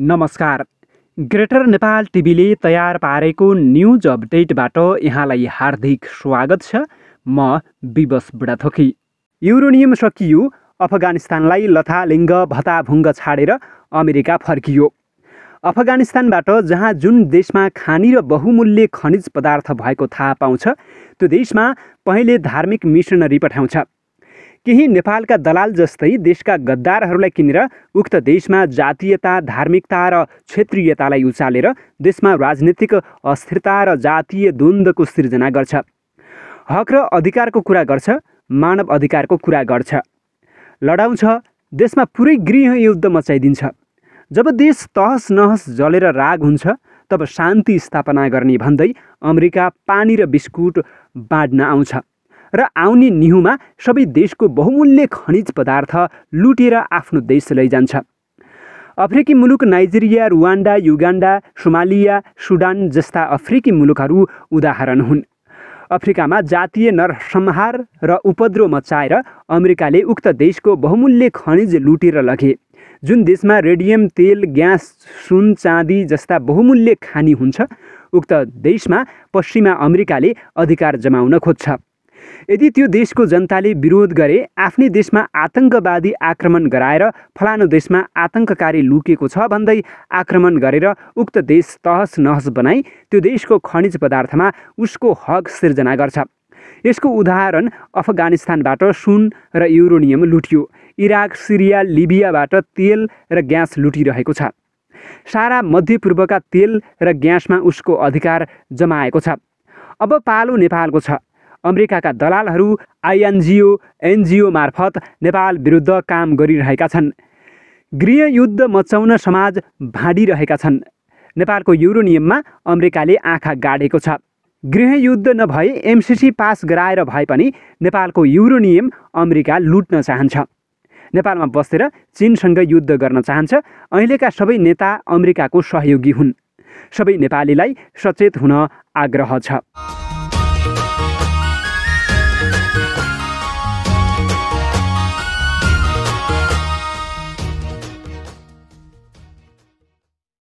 नमस्कार ग्रेटर नेपाल टिभीले तयार पारेको न्युज अपडेटबाट यहाँलाई हार्दिक स्वागत छ म विवस बुढाथोकी युरोनियम सकियो अफगानिस्तानलाई लथालिङ्ग भत्ताभुङ्ग छाडेर अमेरिका फर्कियो अफगानिस्तानबाट जहाँ जुन देशमा खानी र बहुमूल्य खनिज पदार्थ भएको थाहा पाउँछ त्यो देशमा पहिले धार्मिक मिसनरी पठाउँछ केही नेपालका दलाल जस्तै देशका गद्दारहरूलाई किनेर उक्त देशमा जातीयता धार्मिकता र क्षेत्रीयतालाई उचालेर देशमा राजनीतिक अस्थिरता र जातीय द्वन्द्वको सिर्जना गर्छ हक र अधिकारको कुरा गर्छ मानव अधिकारको कुरा गर्छ लडाउँछ देशमा पुरै गृहयुद्ध मचाइदिन्छ जब देश तहस नहस जलेर राग हुन्छ तब शान्ति स्थापना गर्ने भन्दै अमेरिका पानी र बिस्कुट बाँड्न आउँछ र आउने निहुमा सबै देशको बहुमूल्य खनिज पदार्थ लुटेर आफ्नो देश लैजान्छ अफ्रिकी मुलुक Nigeria Rwanda Uganda Somalia Sudan जस्ता अफ्रिकी मुलुकहरू उदाहरण हुन् अफ्रिकामा जातीय नरसंहार र उपद्रो मचाएर अमेरिकाले उक्त देशको बहुमूल्य खनिज लुटेर लगे जुन देशमा रेडियम तेल ग्यास सुन चाँदी जस्ता बहुमूल्य खानी हुन्छ उक्त देशमा पश्चिमा अमेरिकाले अधिकार जमाउन खोज्छ यदि त्यो देशको जनताले विरोध गरे आफ्नै देशमा आतङ्कवादी आक्रमण गराएर फलानु देशमा आतङ्ककारी लुकेको छ भन्दै आक्रमण गरेर उक्त देश तहस नहस बनाई त्यो देशको खनिज पदार्थमा उसको हक सिर्जना गर्छ यसको उदाहरण अफगानिस्तानबाट सुन र युरोनियम लुटियो इराक सिरिया लिबियाबाट तेल र ग्यास लुटिरहेको छ सारा मध्यपूर्वका तेल र ग्यासमा उसको अधिकार जमाएको छ अब पालो नेपालको छ अमेरिकाका दलालहरू आइएनजिओ एनजिओ मार्फत नेपाल विरुद्ध काम गरिरहेका छन् गृहयुद्ध मचाउन समाज भाँडिरहेका छन् नेपालको युरोनियममा अमेरिकाले आँखा गाडेको छ गृहयुद्ध नभए एमसिसी पास गराएर भए पनि नेपालको युरोनियम अमेरिका लुट्न चाहन्छ नेपालमा बसेर चिनसँग युद्ध गर्न चाहन्छ अहिलेका सबै नेता अमेरिकाको सहयोगी हुन् सबै नेपालीलाई सचेत हुन आग्रह छ